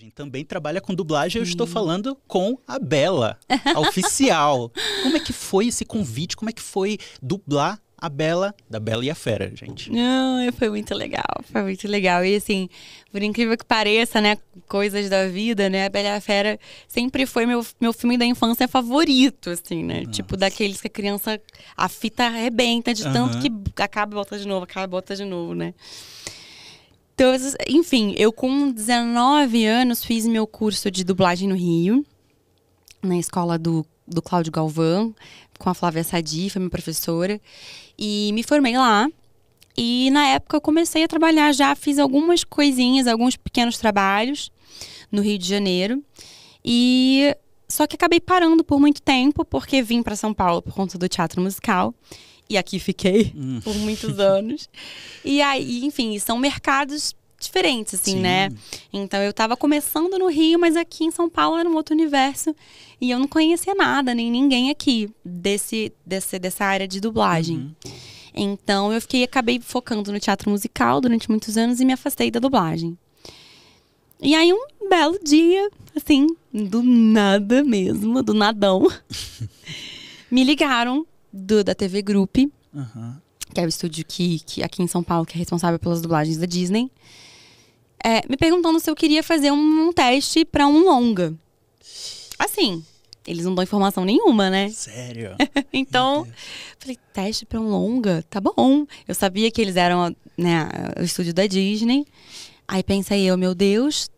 gente também trabalha com dublagem, eu estou falando com a Bela, a oficial. Como é que foi esse convite? Como é que foi dublar a Bela, da Bela e a Fera, gente. Não, foi muito legal, foi muito legal. E assim, por incrível que pareça, né, coisas da vida, né, a Bela e a Fera sempre foi meu, meu filme da infância favorito, assim, né? Tipo, Nossa. Tipo, daqueles que a criança, a fita arrebenta de tanto que acaba e volta de novo, acaba e volta de novo, né? Então, enfim, eu com 19 anos fiz meu curso de dublagem no Rio, na escola do, do Cláudio Galvão, com a Flávia Sadi, foi minha professora. E me formei lá. E na época eu comecei a trabalhar já, fiz algumas coisinhas, alguns pequenos trabalhos no Rio de Janeiro. E só que acabei parando por muito tempo, porque vim para São Paulo por conta do teatro musical. E aqui fiquei hum. por muitos anos. E aí, enfim, são mercados diferentes, assim, né? Sim. né? Então eu tava começando no Rio, mas aqui em São Paulo era um outro universo. E eu não conhecia nada, nem ninguém aqui desse, desse dessa área de dublagem. Uhum. Então eu fiquei, acabei focando no teatro musical durante muitos anos e me afastei da dublagem. E aí um belo dia, assim, do nada mesmo, do nadão, me ligaram do, da TV Group, uhum. que é o estúdio que, que aqui em São Paulo que é responsável pelas dublagens da Disney é, me perguntando se eu queria fazer um, um teste para um longa. Assim, eles não dão informação nenhuma, né? Sério? então, falei, teste para um longa? Tá bom. Eu sabia que eles eram, né, o estúdio da Disney. Aí pensei eu, meu Deus,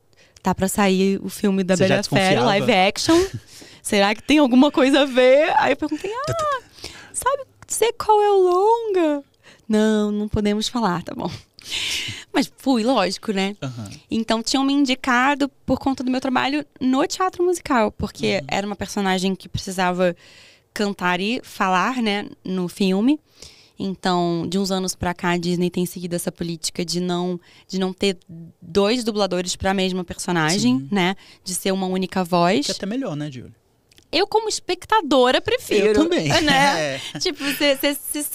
tá para sair o filme da Bela Fera, live action. Será que tem alguma coisa a ver? Aí eu perguntei, ah, sabe dizer qual é o longa? Não, não podemos falar, tá bom. Mas fui, lógico, né? Uhum. Então tinham me indicado por conta do meu trabalho no teatro musical, porque uhum. era uma personagem que precisava cantar e falar, né, no filme. Então, de uns anos para cá, a Disney tem seguido essa política de não de não ter dois dubladores para a mesma personagem, Sim. né? De ser uma única voz. Que é até melhor, né, Júlia? Eu, como espectadora, prefiro. Eu também. Né? É. Tipo, você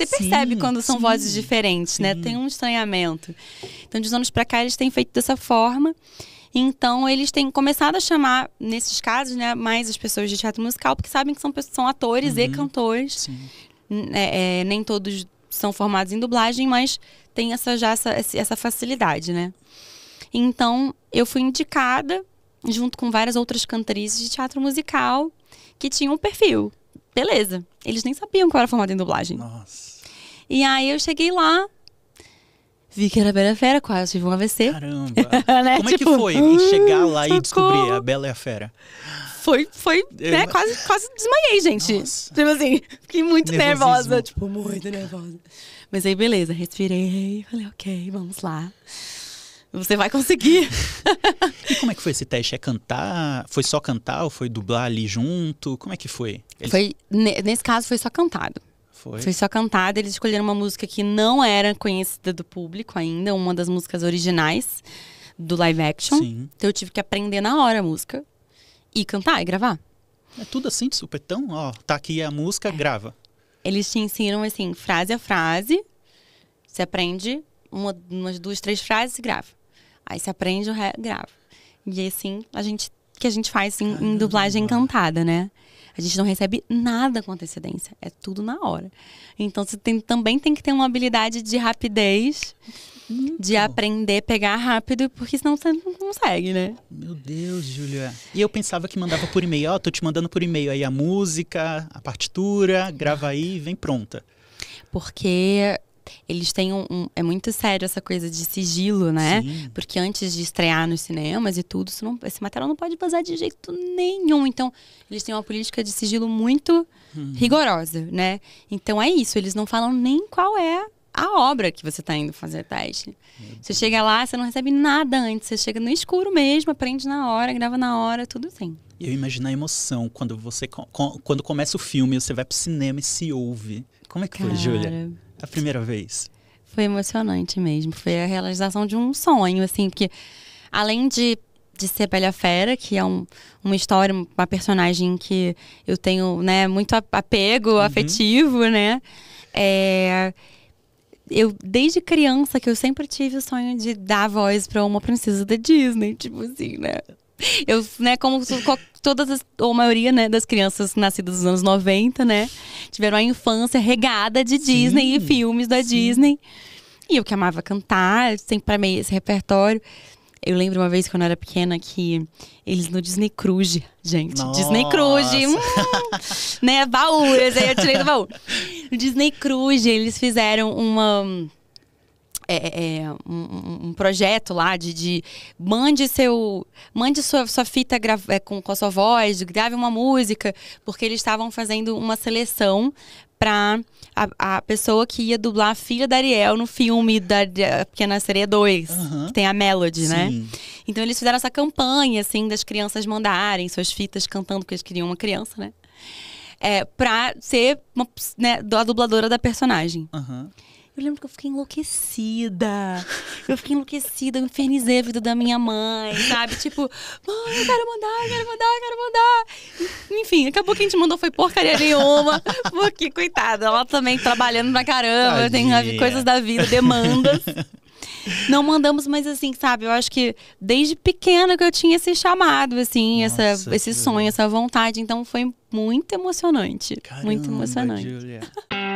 percebe sim, quando são sim, vozes diferentes, né? sim. né? Tem um estranhamento. Então, de uns anos pra cá, eles têm feito dessa forma. Então, eles têm começado a chamar, nesses casos, né, mais as pessoas de teatro musical, porque sabem que são, são atores uhum. e cantores. É, é, nem todos são formados em dublagem, mas tem essa, já essa, essa facilidade, né? Então, eu fui indicada, junto com várias outras cantrizes de teatro musical, que tinha um perfil. Beleza. Eles nem sabiam que eu era formada em dublagem. Nossa. E aí eu cheguei lá, vi que era a Bela e a Fera, quase tive um AVC. Caramba. né? Como tipo, é que tipo, foi chegar lá socorro. e hum, descobrir a Bela e a Fera? Foi, foi, eu... né? Quase, quase desmaiei, gente. Nossa. Tipo assim, fiquei muito nervosa. Tipo, muito nervosa. Mas aí, beleza, respirei, falei, ok, vamos lá. Você vai conseguir. e como é que foi esse teste? É cantar? Foi só cantar ou foi dublar ali junto? Como é que foi? Eles... Foi nesse caso foi só cantado. Foi. Foi só cantado Eles escolheram uma música que não era conhecida do público ainda, uma das músicas originais do live action. Sim. Então eu tive que aprender na hora a música e cantar e gravar. É tudo assim de supetão, ó. Tá aqui a música, é. grava. Eles te ensinam assim, frase a frase. Você aprende uma, umas duas, três frases e grava. Aí você aprende o ré, grava. E assim, a gente que a gente faz em, em dublagem encantada, né? A gente não recebe nada com antecedência, é tudo na hora. Então você tem, também tem que ter uma habilidade de rapidez, Muito de bom. aprender, pegar rápido, porque senão você não consegue, né? Meu Deus, Júlia. É. E eu pensava que mandava por e-mail, ó, oh, tô te mandando por e-mail aí a música, a partitura, grava aí, vem pronta. Porque eles têm um, um, É muito sério essa coisa de sigilo, né? Sim. Porque antes de estrear nos cinemas e tudo, não, esse material não pode vazar de jeito nenhum. Então, eles têm uma política de sigilo muito uhum. rigorosa, né? Então é isso, eles não falam nem qual é a obra que você está indo fazer teste. Você chega lá, você não recebe nada antes, você chega no escuro mesmo, aprende na hora, grava na hora, tudo assim. Eu imagino a emoção quando você quando começa o filme, você vai pro cinema e se ouve. Como é que Cara, foi, Júlia? a primeira vez? Foi emocionante mesmo. Foi a realização de um sonho, assim, porque além de, de ser Bela Fera, que é um, uma história, uma personagem que eu tenho, né, muito apego uhum. afetivo, né? É, eu desde criança que eu sempre tive o sonho de dar voz para uma princesa da Disney, tipo assim, né? Eu, né, como todas as, ou a maioria, né, das crianças nascidas nos anos 90, né, tiveram a infância regada de Disney sim, e filmes da sim. Disney. E eu que amava cantar, sempre amei esse repertório. Eu lembro uma vez quando eu era pequena que eles no Disney Cruise, gente. Nossa. Disney Cruise, hum, né? Baú, eu tirei do baú. No Disney Cruise, eles fizeram uma é, é, é um, um, projeto lá de, de, mande seu mande sua, sua fita grava, é, com, com a sua voz, grave uma música, porque eles estavam fazendo uma seleção para a, a, pessoa que ia dublar a filha da Ariel no filme da, Pequena Sereia 2, uhum. que tem a Melody, né? Sim. né? Então eles fizeram essa campanha, assim, das crianças mandarem suas fitas cantando, porque eles queriam uma criança, né? É, pra ser uma, né, a dubladora da personagem. Uhum. Eu lembro que eu fiquei enlouquecida. Eu fiquei enlouquecida, eu infernizei a vida da minha mãe, sabe? Tipo, mãe, eu quero mandar, eu quero mandar, eu quero mandar. Enfim, acabou que a gente mandou foi porcaria nenhuma, porque, coitada, ela também trabalhando pra caramba, tem coisas da vida, demandas. não mandamos, mas assim, sabe, eu acho que desde pequena que eu tinha esse chamado, assim, Nossa, essa, esse sonho, essa vontade. Então foi muito emocionante. Caramba, muito emocionante. Julia.